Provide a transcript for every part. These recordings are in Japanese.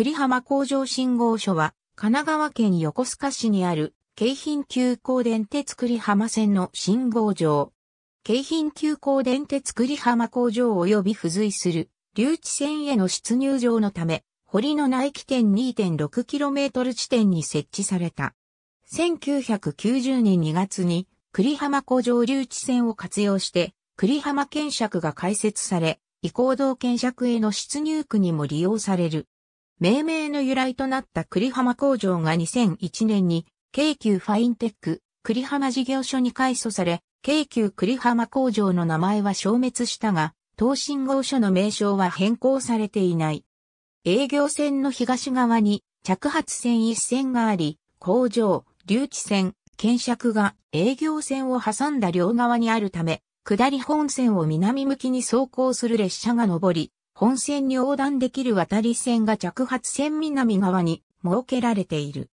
栗浜工場信号所は、神奈川県横須賀市にある、京浜急行電鉄栗浜線の信号場。京浜急行電鉄栗浜工場及び付随する、留置線への出入場のため、堀の内規点 2.6km 地点に設置された。1990年2月に栗浜工場留置線を活用して栗浜検釈が開設され、移行道検釈への出入区にも利用される。命名の由来となった栗浜工場が2001年に京急ファインテック栗浜事業所に改組され、京急栗浜工場の名前は消滅したが、東信号所の名称は変更されていない。営業線の東側に着発線一線があり、工場、留置線、検尺が営業線を挟んだ両側にあるため、下り本線を南向きに走行する列車が上り、本線に横断できる渡り線が着発線南側に設けられている。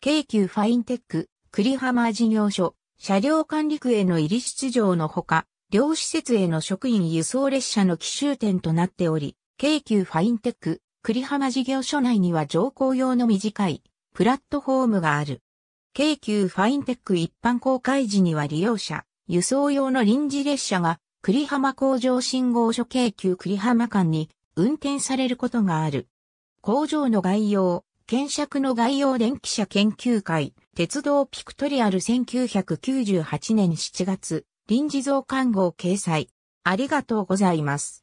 京急ファインテック、栗浜事業所、車両管理区への入り出場のほか、両施設への職員輸送列車の奇襲点となっており、京急ファインテック、栗浜事業所内には乗降用の短いプラットフォームがある。京急ファインテック一般公開時には利用者、輸送用の臨時列車が栗浜工場信号所京急栗浜間に運転されることがある。工場の概要、検索の概要電気車研究会、鉄道ピクトリアル1998年7月、臨時増刊号掲載。ありがとうございます。